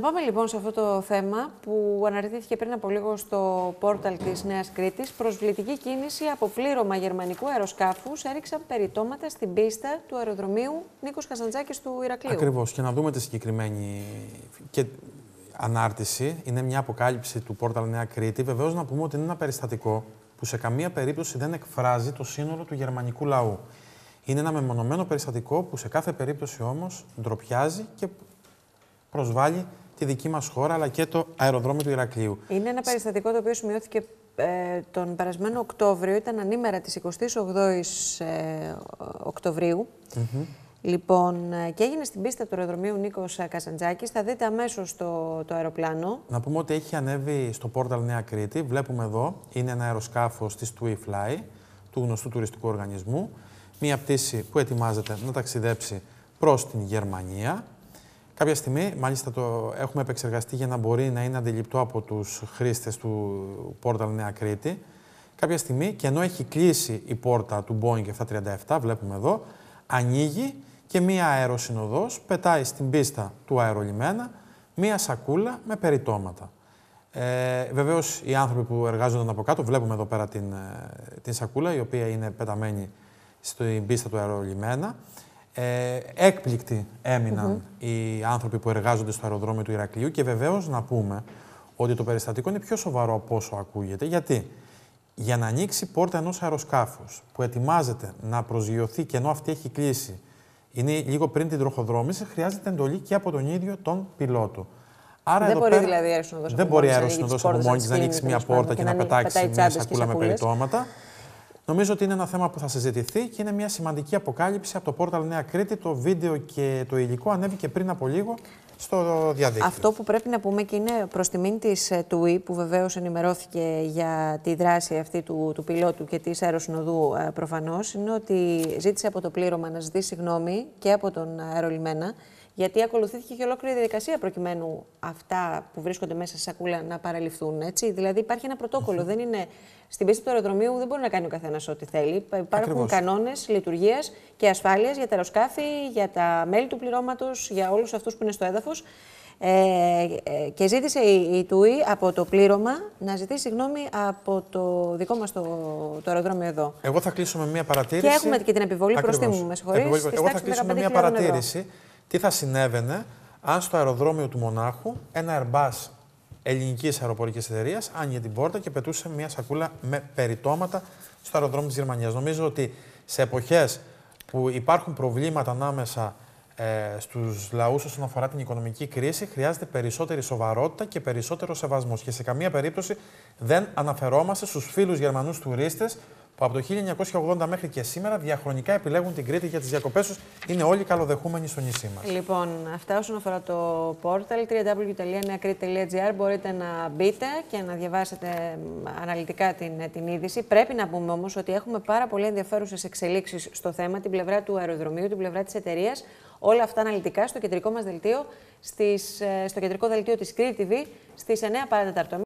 Να πάμε λοιπόν σε αυτό το θέμα που αναρτήθηκε πριν από λίγο στο πόρταλ της Νέας Κρήτης. Προσβλητική κίνηση από πλήρωμα γερμανικού αεροσκάφους έριξαν περιτώματα στην πίστα του αεροδρομίου Νίκος Καζαντζάκης του Ηρακλείου. Ακριβώς. Και να δούμε τη συγκεκριμένη και ανάρτηση. Είναι μια αποκάλυψη του πόρταλ Νέα Κρήτη. Βεβαίως να πούμε ότι είναι ένα περιστατικό που σε καμία περίπτωση δεν εκφράζει το σύνολο του γερμανικού λαού. Είναι ένα μεμονωμένο περιστατικό που σε κάθε περίπτωση όμως ντροπιάζει και προσβάλλει τη δική μας χώρα αλλά και το αεροδρόμιο του Ηρακλείου. Είναι ένα περιστατικό το οποίο σημειώθηκε ε, τον περασμένο Οκτώβριο, ήταν ανήμερα της 28η ε, Οκτωβρίου. Mm Λοιπόν, ε, και έγινε στην πίστα του αεροδρομίου Νίκος Κασαντζάκη. Θα δείτε αμέσως το, το αεροπλάνο. Να πούμε ότι έχει ανέβει στο πόρταλ Νέα Κρήτη. Βλέπουμε εδώ, είναι ένα αεροσκάφος της TUI του γνωστού τουριστικού οργανισμού. Μία πτήση που ετοιμάζεται να ταξιδέψει προς την Γερμανία. Κάποια στιγμή, μάλιστα το έχουμε επεξεργαστεί για να μπορεί να είναι αντιληπτό από τους χρήστες του πόρταλ Νέα Κρήτη. Κάποια στιγμή, και ενώ έχει κλείσει η πόρτα του Boeing 737, βλέπουμε εδώ, ανοίγει και μία αεροσυνοδός πετάει στην πίστα του αερολιμένα μία σακούλα με περιτώματα. Ε, βεβαίως, οι άνθρωποι που εργάζονταν από κάτω, βλέπουμε εδώ πέρα την, ε, την σακούλα, η οποία είναι πεταμένη στην πίστα του αερολιμένα. Ε, έκπληκτοι οι άνθρωποι που εργάζονται στο αεροδρόμιο του Ηρακλείου και βεβαίως να πούμε ότι το περιστατικό είναι πιο σοβαρό από όσο ακούγεται. Γιατί για να ανοίξει πόρτα ενός αεροσκάφους που ετοιμάζεται να προσγειωθεί και ενώ αυτή έχει κλείσει, είναι λίγο πριν την τροχοδρόμηση, χρειάζεται εντολή και από τον ίδιο τον πιλότο. Άρα δεν μπορεί πέρα, δηλαδή αεροσυνοδό από να ανοίξει μια πόρτα και, να, πετάξει μια σακούλα με περιτώματα. Νομίζω ότι είναι ένα θέμα που θα συζητηθεί και είναι μια σημαντική αποκάλυψη από το πόρταλ Νέα Κρήτη. Το βίντεο και το υλικό ανέβηκε πριν από λίγο στο διαδίκτυο. Αυτό που πρέπει να πούμε και είναι προς τιμήν της ε, ΤΟΥΗ, που βεβαίως ενημερώθηκε για τη δράση αυτή του, του πιλότου και της αεροσυνοδού ε, προφανώς, είναι ότι ζήτησε από το πλήρωμα να ζητήσει συγγνώμη και από τον αερολιμένα γιατί ακολουθήθηκε και ολόκληρη διαδικασία προκειμένου αυτά που βρίσκονται μέσα στη σακούλα να παραλυφθούν. Έτσι. Δηλαδή υπάρχει ένα πρωτόκολλο. Δεν είναι... Στην πίστη του αεροδρομίου δεν μπορεί να κάνει ο καθένας ό,τι θέλει. Υπάρχουν κανόνες λειτουργίας και ασφάλειας για τα αεροσκάφη, για τα μέλη του πληρώματος, για όλους αυτούς που είναι στο έδαφος. Ε, ε, και ζήτησε η, η ΤΟΥΗ από το πλήρωμα να ζητήσει συγγνώμη από το δικό μας το, το αεροδρόμιο εδώ. Εγώ θα κλείσω με μία παρατήρηση. Και έχουμε και την επιβολή προστίμου, με συγχωρείτε. Εγώ θα κλείσω με μία παρατήρηση τι θα συνέβαινε αν στο αεροδρόμιο του Μονάχου ένα Airbus ελληνικής αεροπορικής εταιρείας άνοιγε την πόρτα και πετούσε μια σακούλα με περιτώματα στο αεροδρόμιο της Γερμανίας. Νομίζω ότι σε εποχές που υπάρχουν προβλήματα ανάμεσα ε, στους λαούς όσον αφορά την οικονομική κρίση, χρειάζεται περισσότερη σοβαρότητα και περισσότερο σεβασμός. Και σε καμία περίπτωση δεν αναφερόμαστε στους φίλους Γερμανούς τουρίστες που από το 1980 μέχρι και σήμερα διαχρονικά επιλέγουν την Κρήτη για τις διακοπές τους. Είναι όλοι καλοδεχούμενοι στο νησί μας. Λοιπόν, αυτά όσον αφορά το πόρταλ www.neacrete.gr. μπορείτε να μπείτε και να διαβάσετε αναλυτικά την, την είδηση. Πρέπει να πούμε όμως ότι έχουμε πάρα πολύ ενδιαφέρουσες εξελίξεις στο θέμα, την πλευρά του αεροδρομίου, την πλευρά της εταιρείας. Όλα αυτά αναλυτικά στο κεντρικό μας δελτίο, στις, ε, στο κεντρικό δελτίο της Κρήτη TV στις 9